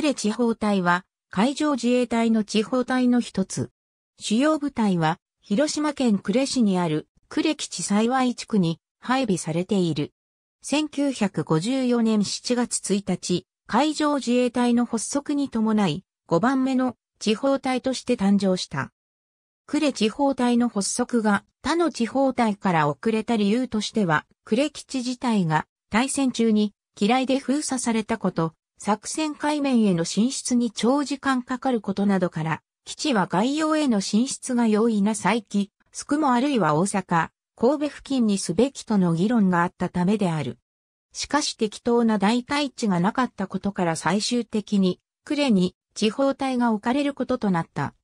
呉地方隊は海上自衛隊の地方隊の一つ。主要部隊は広島県呉市にある呉基地幸い地区に配備されている。1954年7月1日、海上自衛隊の発足に伴い、5番目の地方隊として誕生した。呉地方隊の発足が他の地方隊から遅れた理由としては、呉基地自体が対戦中に嫌いで封鎖されたこと、作戦海面への進出に長時間かかることなどから、基地は外洋への進出が容易な再起、宿もあるいは大阪、神戸付近にすべきとの議論があったためである。しかし適当な代替地がなかったことから最終的に、呉に地方隊が置かれることとなった。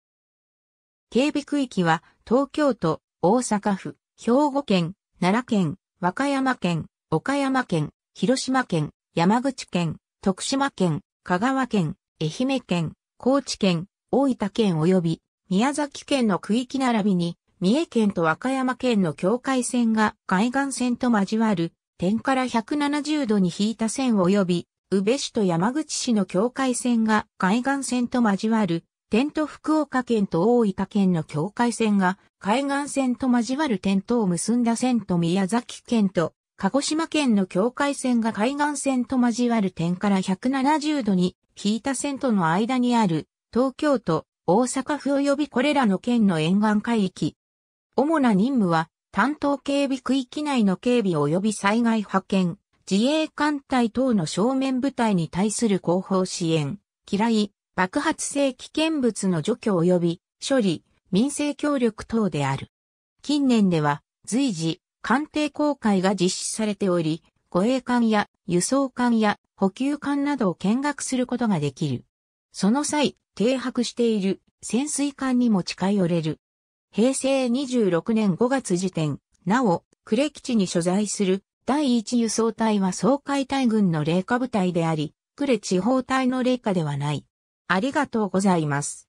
警備区域は東京都、大阪府、兵庫県、奈良県、和歌山県、岡山県、広島県、山口県、徳島県、香川県、愛媛県、高知県、大分県及び宮崎県の区域並びに、三重県と和歌山県の境界線が海岸線と交わる、点から170度に引いた線及び、宇部市と山口市の境界線が海岸線と交わる、点と福岡県と大分県の境界線が海岸線と交わる点とを結んだ線と宮崎県と鹿児島県の境界線が海岸線と交わる点から170度に引いた線との間にある東京都、大阪府及びこれらの県の沿岸海域。主な任務は担当警備区域内の警備及び災害派遣、自衛艦隊等の正面部隊に対する後方支援、嫌い、爆発性危険物の除去及び処理、民生協力等である。近年では随時艦艇航海が実施されており、護衛艦や輸送艦や補給艦などを見学することができる。その際、停泊している潜水艦にも近寄れる。平成26年5月時点、なお、呉基地に所在する第一輸送隊は総海隊軍の霊下部隊であり、呉地方隊の霊下ではない。ありがとうございます。